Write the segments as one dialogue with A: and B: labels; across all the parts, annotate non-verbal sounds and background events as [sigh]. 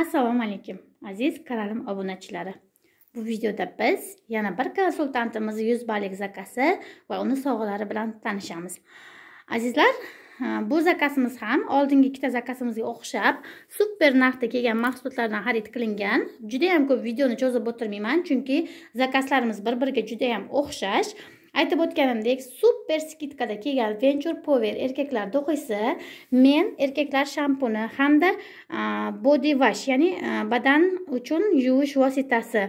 A: assalomu alaykum aziz kanalim obunachilari bu videoda biz yana bir konsultantimiz 100 ballik zakasi va uni sovg'alari bilan tanishamiz azizlar bu zakasimiz ham oldingi ikkita zakasimizga o'xshab super narxda kelgan mahsulotlardan xarid qilingan juda ham ko'p videoni cho'zib o'tirmayman chunki zakaslarimiz bir biriga juda ham o'xshash aytib o'tganimdek super skidkada kelgan venture power erkaklar do'qisi men erkaklar shampuni hamda body wash ya'ni badan uchun yuvish vositasi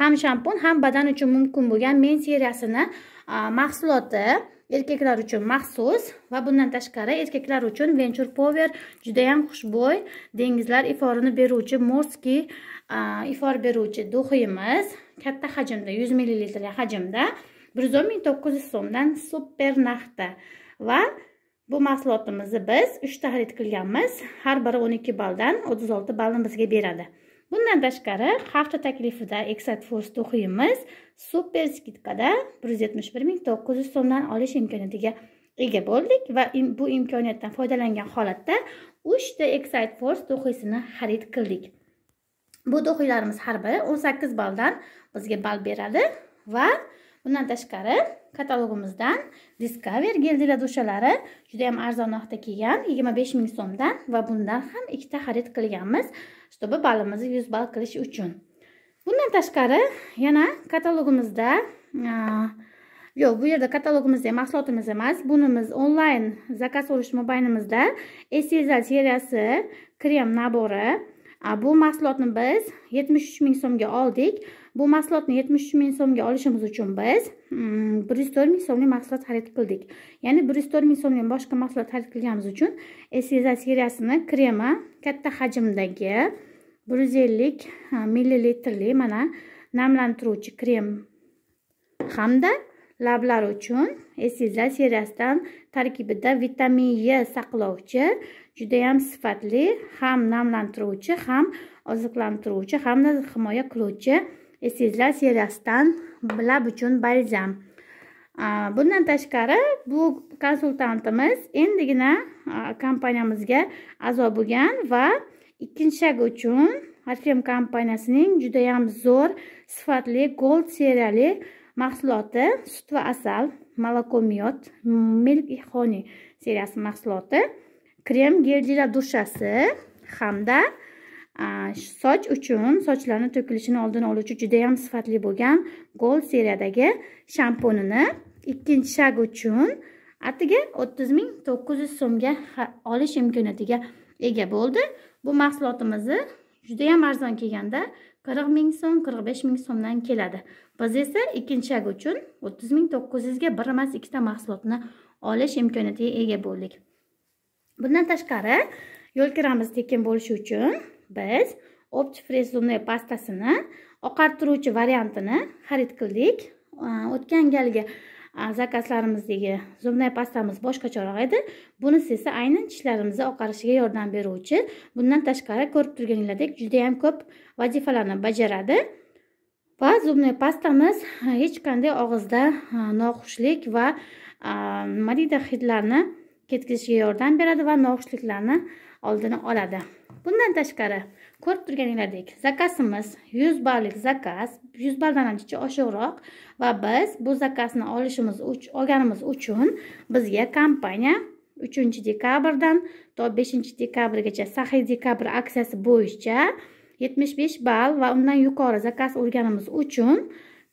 A: ham shampun ham badan uchun mumkin bo'lgan men seriyasini mahsuloti erkaklar uchun maxsus va bundan tashqari erkaklar uchun venture power judayam xushbo'y dengizlar iforini beruvchi morskiy ifor beruvchi do'xiyimiz katta hajmda yuz millilitr hajmda bir yuz so'mdan super narxda va bu mahsulotimizni biz 3 ta xarid qilganmiz har biri 12 ikki balldan o'ttiz ballni bizga beradi bundan tashqari hafta taklifida Exact Force to'qiyimiz super skidkada 171900 so'mdan olish imkoniyatiga ega bo'ldik va im, bu imkoniyatdan foydalangan holatda 3 ta Exact force to'qisini xarid qildik bu to'qilarimiz har biri 18 sakkiz balldan bizga ball beradi va bundan tashqari katalogimizdan discover gel dushalari juda ham arzon narxda kelgan 25 ming so'mdan va bundan ham ikkita xarid qilganmiz чтобы balimizni 100 ball qilish uchun bundan tashqari yana katalogimizda yo'q bu yerda katalogimizda mahsulotimiz emas bunimiz onlayn zakaz olish mobaynimizda esezal seriyasi krem nabori bu mahsulotni biz 73 ming so'mga oldik bu mahsulotni yetmish uch ming so'mga olishimiz uchun biz hmm, bir yuz to'rt ming so'mlik mahsulot xarid qildik ya'ni bir yuz to'rt ming boshqa mahsulot xarid qilganimiz uchun esiza seriyasini krema katta hajmdagi bir yuz ellik millilitrli mana namlantiruvchi krem hamda lablar uchun esiza seriyasidan tarkibida vitamin e saqlovchi judayam sifatli ham namlantiruvchi ham oziqlantiruvchi hamda himoya qiluvchi sizlar seriyasidan bilab uchun balzam bundan tashqari bu konsultantimiz endigina kompaniyamizga a'zo bo'lgan va ikkinchi shag uchun arfem kompaniyasining judayam zo'r sifatli gold seriyali mahsuloti sut va asal молокомет milk и honey seriyasi mahsuloti krem gel для dushasi hamda soch uchun sochlarni to'kilishini oldini oluvchi juda judayam sifatli bo'lgan gold seriyadagi shampunini ikkinchi shag uchun atiga o'ttiz ming to'qqiz yuz so'mga olish imkoniyatiga ega bo'ldi bu mahsulotimizni judayam arzon kelganda qirq ming so'm qirq besh ming so'mdan keladi biz esa ikkinchi shag uchun o'ttiz ming to'qqiz yuzga bir emas ikkita mahsulotni olish imkoniyatiga ega bo'ldik bundan tashqari yo'lkiramimiz tekin bo'lishi uchun biz opchi frezune pastasini oqartiruvchi variantini xarid qildik o'tgan galgi zakazlarimizdagi zumnay pastamiz boshqacharoq edi bunisi esa aynan tishlarimizni oqarishiga yordam beruvchi bundan tashqari ko'rib turganinglardek judayam ko'p vazifalarni bajaradi va zubnay pastamiz hech qanday og'izda noxushlik va deydi hidlarni ketkizishga yordam beradi va noxushliklarni oldini oladi bundan tashqari ko'rib turganingizdek, zakazimiz 100 ballik zakaz 100 balldan ancha oshiqroq va biz bu zakazni olishimiz olganimiz uchun bizga kompaniya 3 dekabrdan to 5 dekabrgacha saxiy dekabr aksiyasi bo'yicha 75 ball va undan yuqori zakaz olganimiz uchun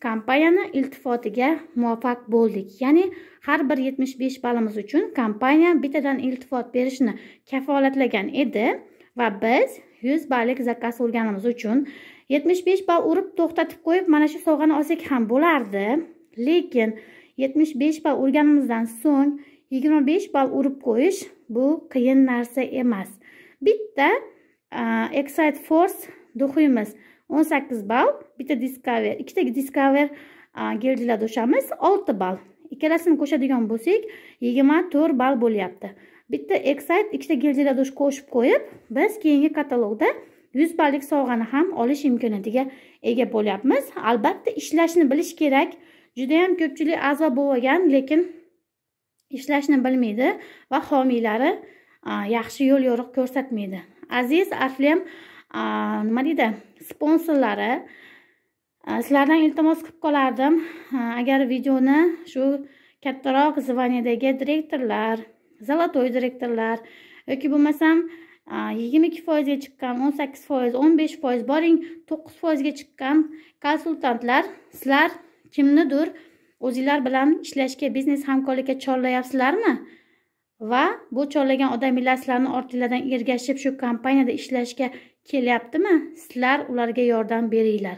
A: kompaniyani iltifotiga muvaffaq bo'ldik ya'ni har bir 75 ballimiz uchun kompaniya bittadan iltifot berishni kafolatlagan edi va biz 100 ballik zakaz olganimiz uchun 75 ball urib to'xtatib qo'yib mana shu sovg'ani olsak ham bo'lardi lekin 75 ball urganimizdan so'ng 25 ball urib qo'yish bu qiyin narsa emas bitta excite force duxuyimiz 18 ball bitta discover ikkita discover geldilar do'shamiz 6 ball ikkalasini qo'shadigan bo'lsak 24 ball bo'lyapti bitta eksayt ikkita geldiladush qo'shib qo'yib biz keyingi katalogda 100 ballik sovg'ani ham olish imkoniyatiga ega bo'lyapmiz albatta ishlashni bilish kerak judayam ko'pchilik a'zo bo'lgan lekin ishlashni bilmaydi va homiylari yaxshi yo'l yo'riq ko'rsatmaydi aziz arflem nima deydi sponsorlari sizlardan iltimos qilib qolardim agar videoni shu kattaroq zvaniyadagi direktorlar zolotoy direktorlar yoki bo'lmasam yigirma ikki foizga chiqqan o'n sakkiz foiz o'n besh foiz boring to'qqiz foizga chiqqan konsultantlar sizlar kimnidir o'zinglar bilan ishlashga biznes hamkorlikka chorlayapsizlarmi va bu chorlagan odamlar sizlarni ortinglardan ergashib shu kompaniyada ishlashga kelyaptimi sizlar ularga yordam beringlar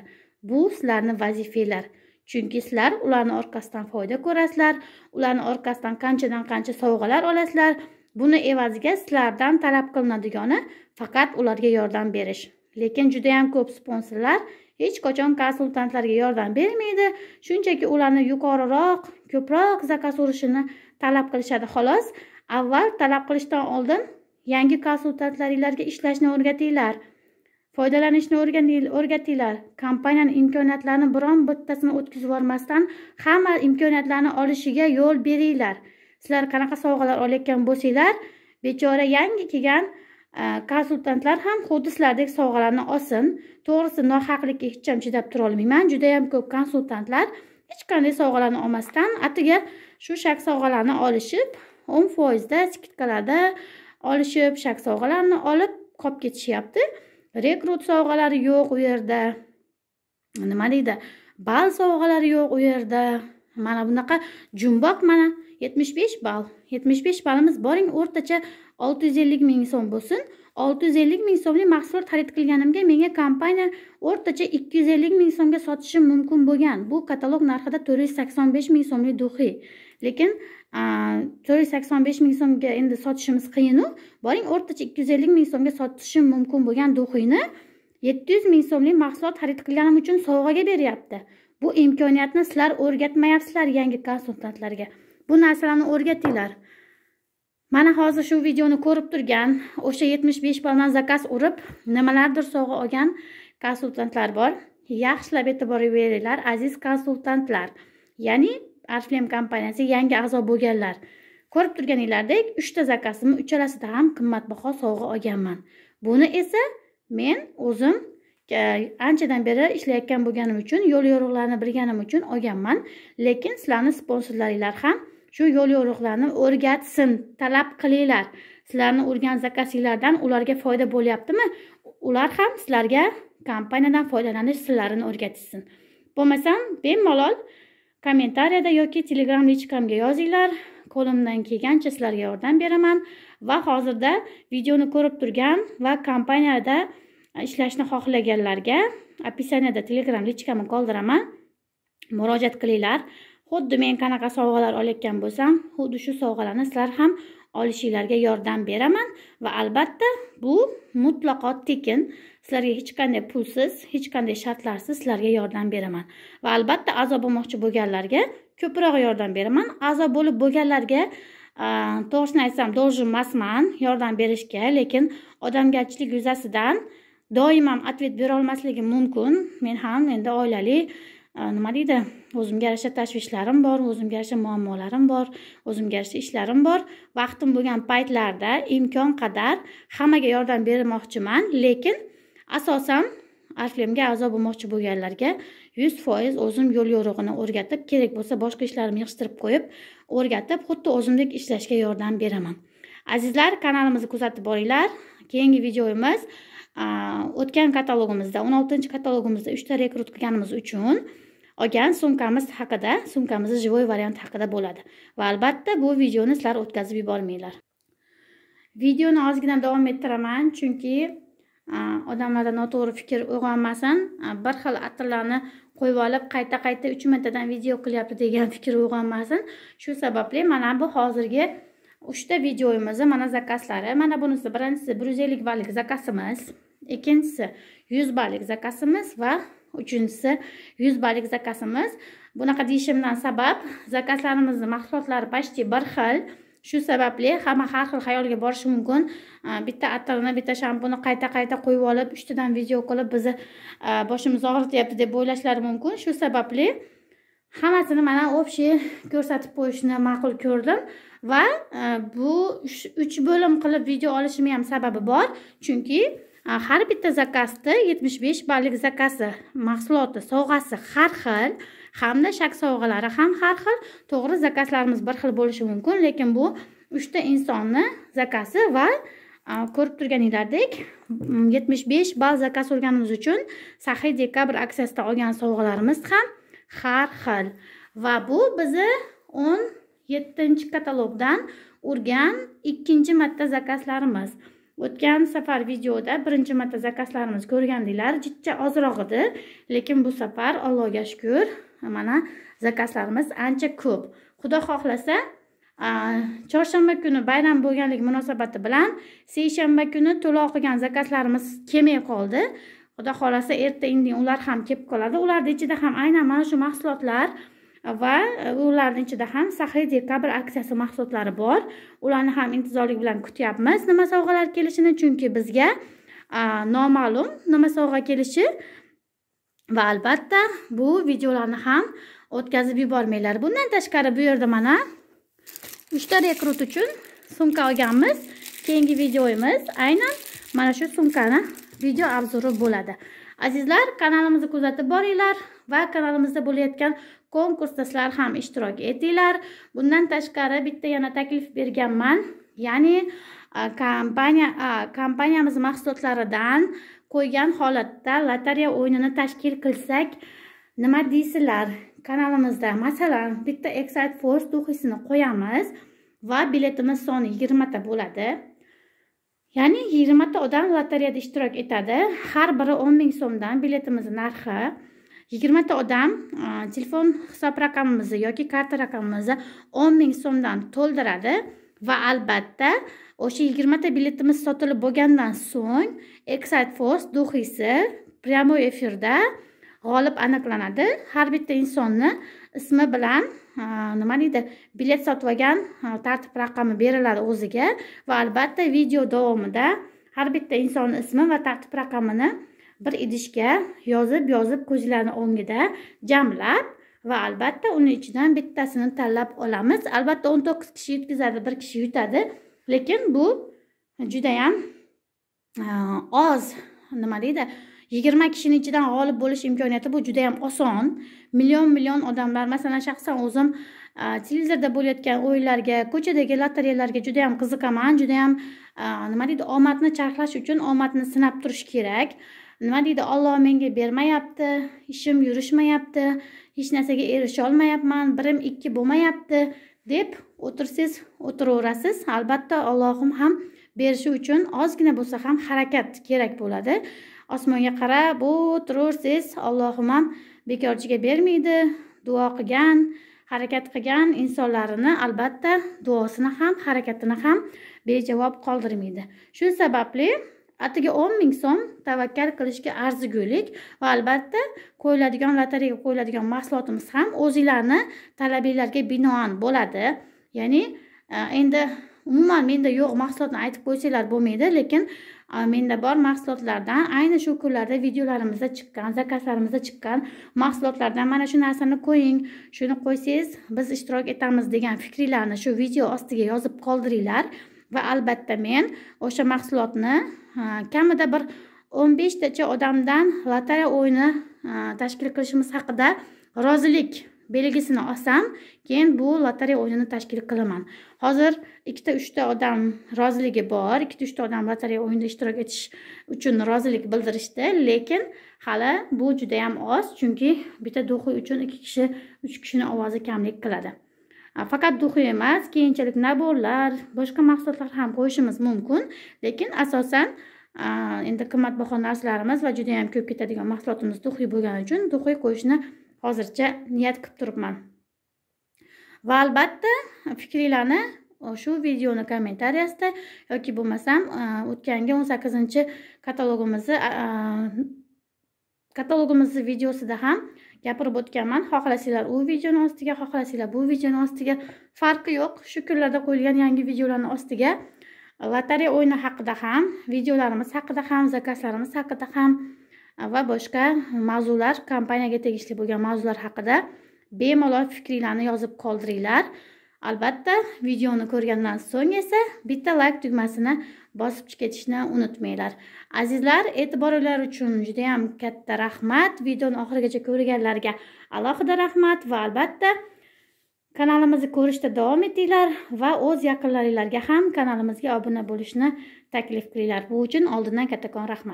A: bu sizlarni vazifanglar chunki sizlar ularni orqasidan foyda ko'rasizlar ularni orqasidan qanchadan qancha sovg'alar olasizlar buni evaziga sizlardan talab qilinadigani faqat ularga yordam berish lekin judayam ko'p sponsorlar hech qachon konsultantlarga yordam bermaydi shunchaki ularni yuqoriroq ko'proq zakaz urishini talab qilishadi xolos avval talab qilishdan oldin yangi konsultantlaringlarga ishlashni o'rgatinglar foydalanishni o'rgatinglar kompaniyani imkoniyatlarini biron bittasini o'tkazib yubormasdan hamma imkoniyatlarni olishiga yo'l beringlar sizlar qanaqa sovg'alar olayotgan bo'lsanglar bechora yangi kelgan e, konsultantlar ham xuddi sizlardek sovg'alarni olsin to'g'risi nohaqlikka hech ham chidab turolmayman judayam ko'p konsultantlar hech qanday sovg'alarni olmasdan atigi shu shak sovg'alarni olishib o'n foizda skidkalarda olishib shak sovg'alarni olib qolib ketishyapti rekrut sovg'alari yo'q u yerda nima deydi ball sovg'alari yo'q u yerda mana bunaqa jumboq mana yetmish besh ball yetmish besh ballimiz boring o'rtacha olti yuz ellik ming so'm bo'lsin olti yuz ellik ming so'mlik mahsulot xarid qilganimga menga kompaniya o'rtacha ikki yuz ellik ming so'mga sotishi mumkin bo'lgan bu katalog narxida to'rt yuz sakson besh ming so'mlik duxiy lekin to'rt yuz sakson besh ming so'mga endi sotishimiz qiyinu boring o'rtacha ikki yuz ellik ming so'mga sotishim mumkin bo'lgan duxuyni yetti yuz ming so'mlik mahsulot xarid qilganim uchun sovg'aga beryapti bu imkoniyatni sizlar o'rgatmayapsizlar yangi konsultantlarga bu narsalarni o'rgatinglar mana hozir shu videoni ko'rib turgan o'sha yetmish besh zakaz urib nimalardir sovg'a olgan konsultantlar bor yaxshilab e'tibor beringlar aziz konsultantlar ya'ni arflem kompaniyasi yangi a'zo bo'lganlar ko'rib turganinglardek uchta zakazimni uchalasida ham qimmatbaho sovg'a olganman buni esa men o'zim e, anchadan beri ishlayotgan bo'lganim uchun yo'l yo'riqlarini bilganim uchun olganman lekin sizlarni sponsorlaringlar ham shu yo'l yo'riqlarni o'rgatsin talab qilinglar sizlarni urgan zakazinglardan ularga foyda bo'lyaptimi ular ham sizlarga kompaniyadan foydalanish sirlarini o'rgatishsin bo'lmasam bemalol kommentariyada yoki telegram lichkamga yozinglar qo'limdan kelgancha sizlarga yordam beraman va hozirda videoni ko'rib turgan va kompaniyada ishlashni xohlaganlarga opisaniyada telegram lichkamni qoldiraman murojaat qilinglar xuddi men qanaqa sovg'alar olayotgan bo'lsam xuddi shu sovg'alarni sizlar ham olishinglarga yordam beraman va albatta bu mutlaqo tekin sizlarga hech qanday pulsiz hech qanday shartlarsiz sizlarga yordam beraman va albatta a'zo bo'lmoqchi bo'lganlarga ko'proq yordam beraman a'zo bo'lib bo'lganlarga to'g'risini aytsam должен emasman yordam berishga lekin odamgarchilik yuzasidan doim ham ответ berolmasligim mumkin men ham endi oilali nima deydi o'zimga yarasha tashvishlarim bor o'zimga yarasha muammolarim bor o'zimga yarasha ishlarim bor vaqtim bo'lgan paytlarda imkon qadar hammaga yordam bermoqchiman lekin asosan alflemga a'zo bo'lmoqchi bo'lganlarga yuz foiz o'zim yo'l yo'rig'ini o'rgatib kerak bo'lsa boshqa ishlarimni yig'ishtirib qo'yib o'rgatib xuddi o'zimdek ishlashga yordam beraman azizlar kanalimizni kuzatib boringlar keyingi videoyimiz o'tgan katalogimizda o'n oltinchi katalogimizda uchta rekrut qilganimiz uchun olgan sumkamiz haqida sumkamizni живой variant haqida bo'ladi va albatta bu videoni sizlar o'tkazib yubormanglar videoni ozgina davom ettiraman chunki odamlarda noto'g'ri fikr uyg'onmasin bir xil atirlarni qo'yib olib qayta qayta uch mintadan video qilyapti degan [laughs] fikr uyg'onmasin shu sababli mana bu hozirgi uchta videomizni mana zakazlari mana bunisi birinchisi bir yuz ellik ballik zakazimiz ikkinchisi 100 ballik zakazimiz va uchinchisi 100 ballik zakazimiz bunaqa deyishimdan sabab zakazlarimizni mahsulotlari почти bir xil shu sababli hamma har xil xayolga borishi mumkin bitta attarni bitta shampuni qayta qayta qo'yib olib ustidan video qilib bizni boshimiz og'rityapti deb o'ylashlari mumkin shu sababli hammasini mana общий ko'rsatib qo'yishni ma'qul ko'rdim va bu uch bo'lim qilib video olishimni ham sababi bor chunki har bitta zakazda 75 ballik zakazi mahsuloti sovg'asi har xil hamda shak sovg'alari ham har xil to'g'ri zakazlarimiz bir xil bo'lishi mumkin lekin bu uchta insonni zakazi va ko'rib turganinglardek 75 mm, ball zakaz olganimiz uchun saxiy dekabr aksiyasida olgan sovg'alarimiz ham har xil va bu bizni 17 yettinchi katalogdan urgan ikkinchi marta zakazlarimiz o'tgan safar videoda birinchi marta zakazlarimiz ko'rgandinglar jitcha ozroq edi lekin bu safar allohga shukur mana zakazlarimiz ancha ko'p xudo xohlasa chorshanba kuni bayram bo'lganligi munosabati bilan seshanba kuni to'lov qilgan zakazlarimiz kelmay qoldi xudo xohlasa erta indin ular ham kelib qoladi ularni ichida ham aynan mana shu mahsulotlar va e, ularni ichida ham saxiy dekabr aksiyasi mahsulotlari bor ularni ham intizorlik bilan kutyapmiz nima sovg'alar kelishini chunki bizga noma'lum nima sovg'a kelishi va albatta bu videolarni ham o'tkazib yubormanglar bundan tashqari bu yerda mana uchta rekrut uchun sumka olganmiz keyingi videomiz aynan mana shu sumkani video obzori bo'ladi azizlar kanalimizni kuzatib boringlar va kanalimizda bo'layotgan konkursda sizlar ham ishtirok etinglar bundan tashqari bitta yana taklif berganman ya'ni kompaniya kompaniyamiz mahsulotlaridan qo'ygan holatda lotereya o'yinini tashkil qilsak nima deysizlar kanalimizda masalan bitta excite force duxisini qo'yamiz va biletimiz soni yigirmata bo'ladi ya'ni yigirmata odam lotereyada ishtirok etadi har biri o'n ming so'mdan biletimiz narxi yigirmata odam telefon hisob raqamimizni yoki karta raqamimizni o'n ming so'mdan to'ldiradi va albatta o'sha yigirmata biletimiz sotilib bo'lgandan so'ng excite force duxiysi прямой efirda g'olib aniqlanadi har bitta insonni ismi bilan nima deydi bilet sotib olgan tartib raqami beriladi o'ziga va albatta video davomida har bitta insonni ismi va tartib raqamini bir idishga yozib yozib ko'zlarni o'ngida jamlab va albatta uni ichidan bittasini tanlab olamiz albatta o'n to'qqiz kishi yutkazadi bir kishi yutadi lekin bu judayam e, oz nima deydi yigirma kishini ichidan g'olib bo'lish imkoniyati bu judayam oson million million odamlar masalan shaxsan o'zim e, televizorda bo'layotgan o'yinlarga ko'chadagi lotereyalarga judayam qiziqaman judayam e, nima deydi omadni charxlash uchun omadni sinab turish kerak nima deydi olloh menga bermayapti ishim yurishmayapti hech narsaga erisholmayapman birim ikki bo'lmayapti deb o'tirsangiz o'tiraverasiz albatta allohim ham berishi uchun ozgina bo'lsa ham harakat kerak bo'ladi osmonga qarab o'tiraversangiz allohim ham bekorchiga bermaydi duo qilgan harakat qilgan insonlarini albatta duosini ham harakatini ham bejavob qoldirmaydi shu sababli atigi o'n ming so'm tavakkal qilishga arzigulik va albatta qo'yiladigan lotereyaga qo'yiladigan mahsulotimiz ham o'zinglarni talabinglarga binoan bo'ladi ya'ni e, endi umuman menda yo'q mahsulotni aytib qo'ysanglar bo'lmaydi lekin e, menda bor mahsulotlardan ayni shu kunlarda videolarimizda chiqqan zakazlarimizda chiqqan mahsulotlardan mana shu narsani qo'ying shuni qo'ysangiz biz ishtirok etamiz degan fikringlarni shu video ostiga yozib qoldiringlar va albatta men o'sha mahsulotni kamida bir o'n beshtacha odamdan lotereya o'yini tashkil qilishimiz haqida rozilik belgisini olsam keyin bu lotereya o'yinini tashkil qilaman hozir ikkita uchta odam roziligi bor ikkita uchta odam lotereya o'yinida ishtirok etish uchun rozilik bildirishdi lekin hali bu judayam oz chunki bitta duxiy uchun ikki kishi uch kishini ovozi kamlik qiladi faqat duxiy emas keyinchalik naborlar boshqa mahsulotlar ham qo'yishimiz mumkin lekin asosan endi qimmatbaho narsalarimiz va judayam ko'p ketadigan mahsulotimiz duxiy bo'lgani uchun duxiy qo'yishni hozircha niyat qilib turibman va albatta fikringlarni shu videoni kommentariyasida yoki bo'lmasam o'tgangi o'n sakkizinchi katalogimizni katalogimizni videosida ham gapirib o'tganman xohlasanglar u videoni ostiga xohlasanglar bu videoni ostiga farqi yo'q shu kunlarda qo'yilgan yangi videolarni ostiga lotereya o'yini haqida ham videolarimiz haqida ham zakazlarimiz haqida ham va boshqa mavzular kompaniyaga tegishli bo'lgan mavzular haqida bemalol fikringlarni yozib qoldiringlar albatta videoni ko'rgandan so'ng esa bitta layk tugmasini bosib ketishni unutmanglar azizlar e'tiboringlar uchun juda ham katta rahmat videoni oxirigacha ko'rganlarga alohida rahmat va albatta kanalimizni ko'rishda davom etinglar va o'z yaqinlaringizga ham kanalimizga obuna bo'lishni taklif qilinglar bu uchun oldindan kattakon rahmat